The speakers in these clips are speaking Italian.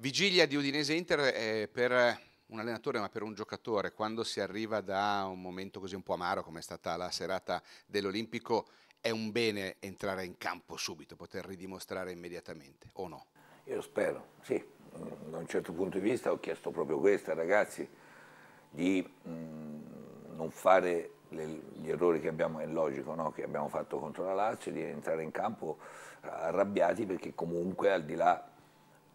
Vigilia di Udinese Inter eh, per un allenatore ma per un giocatore quando si arriva da un momento così un po' amaro come è stata la serata dell'Olimpico è un bene entrare in campo subito, poter ridimostrare immediatamente o no? Io spero, sì, da un certo punto di vista ho chiesto proprio questo ai ragazzi di mm, non fare gli errori che abbiamo, è logico, no? che abbiamo fatto contro la Lazio, di entrare in campo arrabbiati perché comunque al di là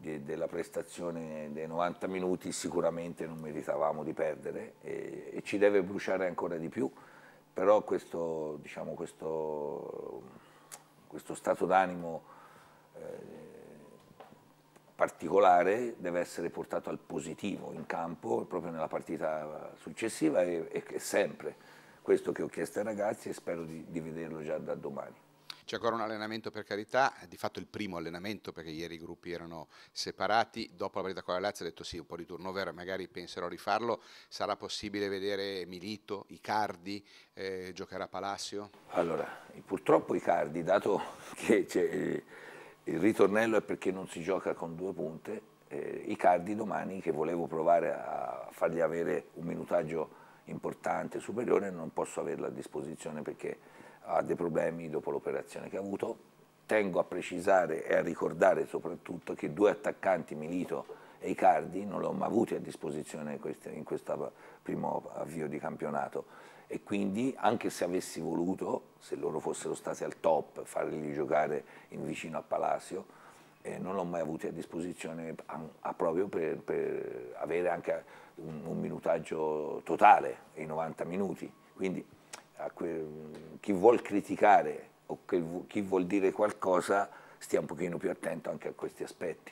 de, della prestazione dei 90 minuti sicuramente non meritavamo di perdere e, e ci deve bruciare ancora di più, però questo, diciamo, questo, questo stato d'animo eh, particolare deve essere portato al positivo in campo proprio nella partita successiva e, e sempre questo che ho chiesto ai ragazzi e spero di, di vederlo già da domani. C'è ancora un allenamento per carità, eh, di fatto il primo allenamento perché ieri i gruppi erano separati, dopo la partita con la Lazio ha detto sì, un po' di turnover, magari penserò a rifarlo, sarà possibile vedere Milito, Icardi, eh, giocherà Palacio? Allora, purtroppo Icardi, dato che il, eh, il ritornello è perché non si gioca con due punte, eh, Icardi domani che volevo provare a fargli avere un minutaggio importante, superiore, non posso averlo a disposizione perché ha dei problemi dopo l'operazione che ha avuto. Tengo a precisare e a ricordare soprattutto che due attaccanti, Milito e Icardi, non li ho mai avuti a disposizione in questo primo avvio di campionato e quindi anche se avessi voluto, se loro fossero stati al top, farli giocare vicino a Palacio, eh, non l'ho mai avuti a disposizione a, a proprio per, per, avere anche un, un minutaggio totale, i 90 minuti. Quindi chi vuol criticare o chi vuol dire qualcosa stia un pochino più attento anche a questi aspetti.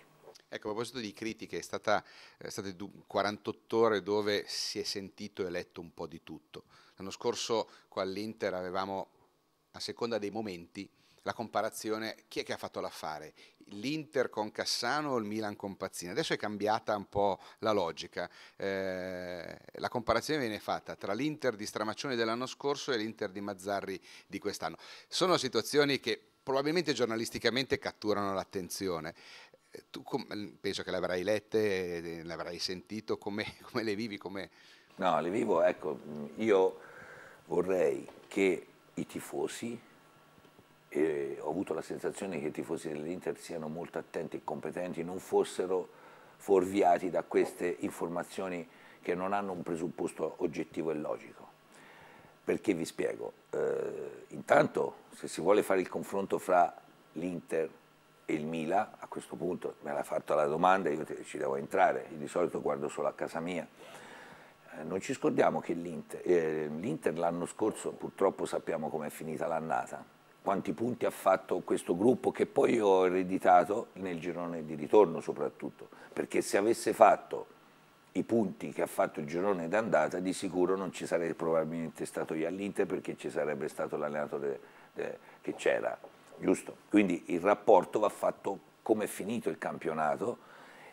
Ecco, a proposito di critiche, è stata, è state 48 ore dove si è sentito e letto un po' di tutto. L'anno scorso qua all'Inter avevamo, a seconda dei momenti, la comparazione, chi è che ha fatto l'affare? L'Inter con Cassano o il Milan con Pazzini? Adesso è cambiata un po' la logica. Eh, la comparazione viene fatta tra l'Inter di Stramaccioni dell'anno scorso e l'Inter di Mazzarri di quest'anno. Sono situazioni che probabilmente giornalisticamente catturano l'attenzione. Eh, tu mm, penso che le avrai lette, eh, le avrai sentito, come, come le vivi? Come... No, le vivo, ecco, mm, io vorrei che i tifosi e ho avuto la sensazione che i tifosi dell'Inter siano molto attenti e competenti, non fossero fuorviati da queste informazioni che non hanno un presupposto oggettivo e logico. Perché vi spiego? Eh, intanto, se si vuole fare il confronto fra l'Inter e il Mila, a questo punto me l'ha fatta la domanda, io ci devo entrare, di solito guardo solo a casa mia. Eh, non ci scordiamo che l'Inter eh, l'anno scorso, purtroppo sappiamo com'è finita l'annata, quanti punti ha fatto questo gruppo che poi ho ereditato nel girone di ritorno soprattutto, perché se avesse fatto i punti che ha fatto il girone d'andata di sicuro non ci sarei probabilmente stato io all'Inter perché ci sarebbe stato l'allenatore che c'era, giusto? Quindi il rapporto va fatto come è finito il campionato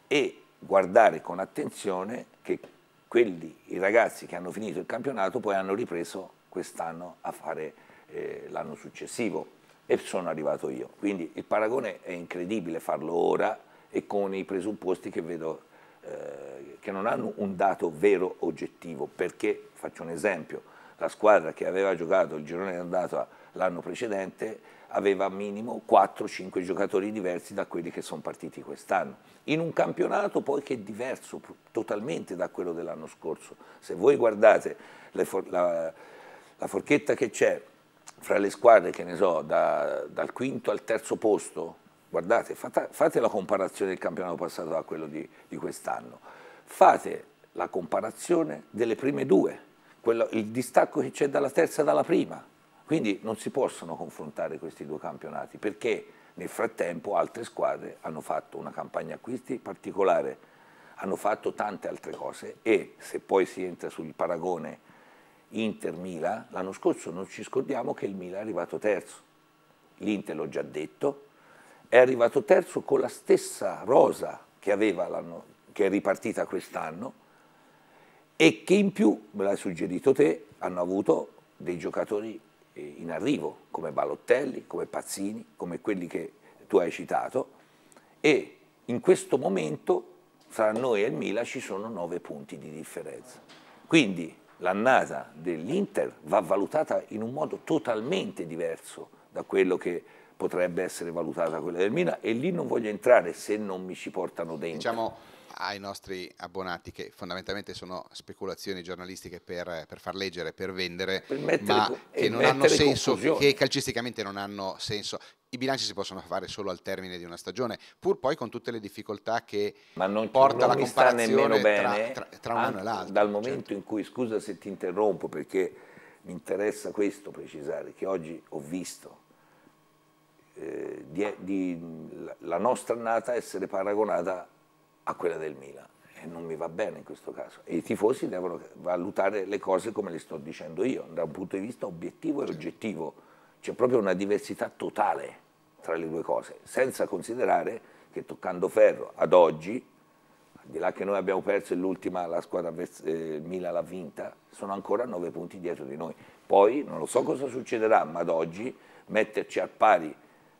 e guardare con attenzione che quelli, i ragazzi che hanno finito il campionato poi hanno ripreso quest'anno a fare eh, l'anno successivo e sono arrivato io. Quindi il paragone è incredibile farlo ora e con i presupposti che vedo eh, che non hanno un dato vero oggettivo, perché faccio un esempio, la squadra che aveva giocato il girone d'andata l'anno precedente aveva minimo 4-5 giocatori diversi da quelli che sono partiti quest'anno, in un campionato poi che è diverso totalmente da quello dell'anno scorso. Se voi guardate la, la forchetta che c'è fra le squadre, che ne so, da, dal quinto al terzo posto, guardate, fate, fate, la comparazione del campionato passato a quello di, di quest'anno, fate la comparazione delle prime due, quello, il distacco che c'è dalla terza e dalla prima, quindi non si possono confrontare questi due campionati perché nel frattempo altre squadre hanno fatto una campagna acquisti particolare, hanno fatto tante altre cose e se poi si entra sul paragone Inter-Mila, l'anno scorso non ci scordiamo che il Mila è arrivato terzo, l'Inter l'ho già detto, è arrivato terzo con la stessa rosa che aveva che è ripartita quest'anno e che in più, me l'hai suggerito te, hanno avuto dei giocatori eh, in arrivo, come Balottelli, come Pazzini, come quelli che tu hai citato, e in questo momento fra noi e il Mila ci sono nove punti di differenza. Quindi l'annata dell'Inter va valutata in un modo totalmente diverso da quello che potrebbe essere valutata quella del Milan e lì non voglio entrare se non mi ci portano dentro. Diciamo ai nostri abbonati che fondamentalmente sono speculazioni giornalistiche per, per far leggere, per vendere, per ma che non hanno senso, che calcisticamente non hanno senso. I bilanci si possono fare solo al termine di una stagione, pur poi con tutte le difficoltà che non, porta non la comparazione bene, tra, tra, tra un anno e l'altro. Dal cioè. momento certo. in cui, scusa se ti interrompo perché mi interessa questo precisare, che oggi ho visto eh, di, di, la nostra annata essere paragonata a quella del Milan. E non mi va bene in questo caso. i tifosi devono valutare le cose come le sto dicendo io, da un punto di vista obiettivo e oggettivo. C'è proprio una diversità totale tra le due cose, senza considerare che toccando ferro ad oggi, al di là che noi abbiamo perso e l'ultima la squadra eh, Milan l'ha vinta, sono ancora nove punti dietro di noi. Poi non lo so cosa succederà, ma ad oggi metterci al pari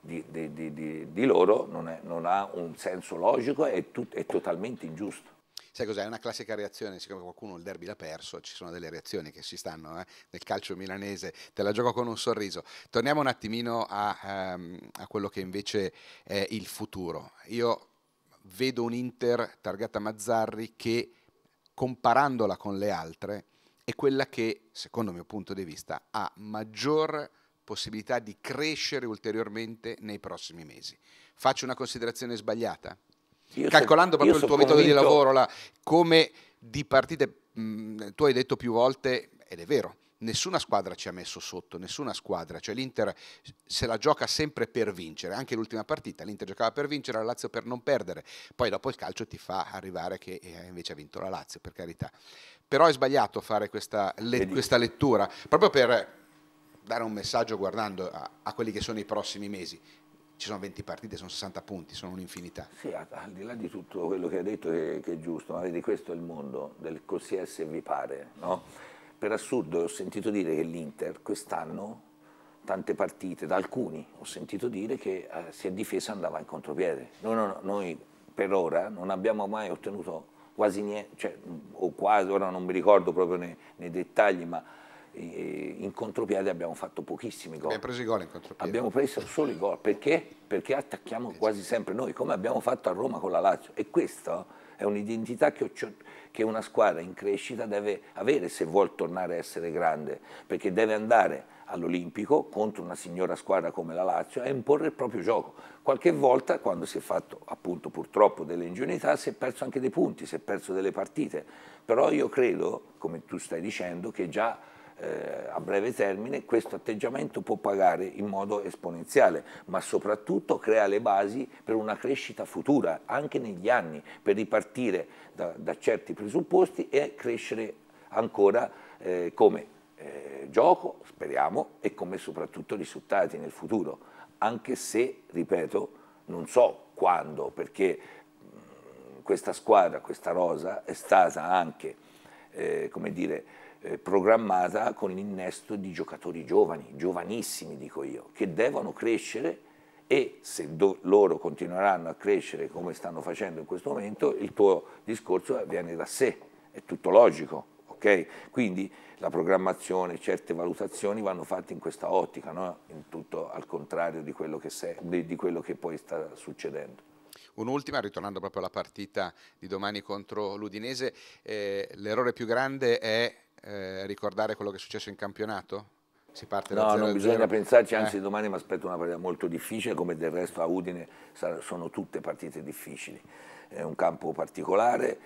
di, di, di, di loro non, è, non, ha un senso logico e tut, è totalmente ingiusto. Sai cos'è? È una classica reazione, siccome qualcuno il derby l'ha perso, ci sono delle reazioni che si stanno eh? nel calcio milanese, te la gioco con un sorriso. Torniamo un attimino a, um, a quello che invece è il futuro. Io vedo un Inter targata Mazzarri che, comparandola con le altre, è quella che, secondo il mio punto di vista, ha maggior possibilità di crescere ulteriormente nei prossimi mesi. Faccio una considerazione sbagliata? Io Calcolando so, proprio il tuo metodo di lavoro, là, come di partite, mh, tu hai detto più volte, ed è vero, nessuna squadra ci ha messo sotto, nessuna squadra, cioè l'Inter se la gioca sempre per vincere, anche l'ultima partita l'Inter giocava per vincere, la Lazio per non perdere, poi dopo il calcio ti fa arrivare che eh, invece ha vinto la Lazio, per carità. Però è sbagliato fare questa, le, questa lettura, proprio per dare un messaggio guardando a, a, quelli che sono i prossimi mesi. Ci sono 20 partite, sono 60 punti, sono un'infinità. Sì, al di là di tutto quello che hai detto che, che è giusto, ma vedi questo è il mondo del così è se vi pare, no? Per assurdo ho sentito dire che l'Inter quest'anno tante partite, da alcuni ho sentito dire che eh, si è difesa andava in contropiede. No, no, noi per ora non abbiamo mai ottenuto quasi niente, cioè, o quasi, ora non mi ricordo proprio nei, nei dettagli, ma in contropiede abbiamo fatto pochissimi gol. Abbiamo preso i gol in contropiede. Abbiamo preso solo i gol. Perché? Perché attacchiamo quasi sempre noi, come abbiamo fatto a Roma con la Lazio. E questa è un'identità che, che, una squadra in crescita deve avere se vuole tornare a essere grande. Perché deve andare all'Olimpico contro una signora squadra come la Lazio e imporre il proprio gioco. Qualche volta, quando si è fatto appunto purtroppo delle ingenuità, si è perso anche dei punti, si è perso delle partite. Però io credo, come tu stai dicendo, che già eh, a breve termine questo atteggiamento può pagare in modo esponenziale, ma soprattutto crea le basi per una crescita futura, anche negli anni, per ripartire da, da certi presupposti e crescere ancora eh, come eh, gioco, speriamo, e come soprattutto risultati nel futuro, anche se, ripeto, non so quando, perché mh, mm, questa squadra, questa rosa è stata anche, eh, come dire, eh, programmata con l'innesto di giocatori giovani, giovanissimi dico io, che devono crescere e se loro continueranno a crescere come stanno facendo in questo momento, il tuo discorso viene da sé, è tutto logico. Okay? Quindi la programmazione, certe valutazioni vanno fatte in questa ottica, no? in tutto al contrario di quello che, sei, di quello che poi sta succedendo. Un'ultima, ritornando proprio alla partita di domani contro l'Udinese, eh, l'errore più grande è eh, ricordare quello che è successo in campionato? Si parte no, da 0 non bisogna pensarci, anzi eh. domani mi aspetto una partita molto difficile, come del resto a Udine sono tutte partite difficili. È un campo particolare,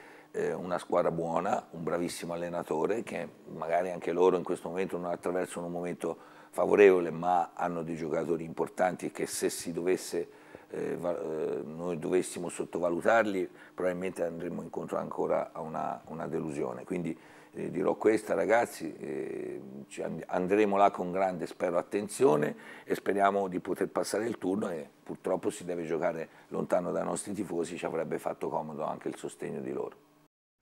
una squadra buona, un bravissimo allenatore che magari anche loro in questo momento non attraversano un momento favorevole, ma hanno dei giocatori importanti che se si dovesse eh, eh noi dovessimo sottovalutarli, probabilmente andremo incontro ancora a una, una delusione. Quindi eh, dirò questa ragazzi, eh, andremo là con grande spero attenzione e speriamo di poter passare il turno e purtroppo si deve giocare lontano dai nostri tifosi, ci avrebbe fatto comodo anche il sostegno di loro.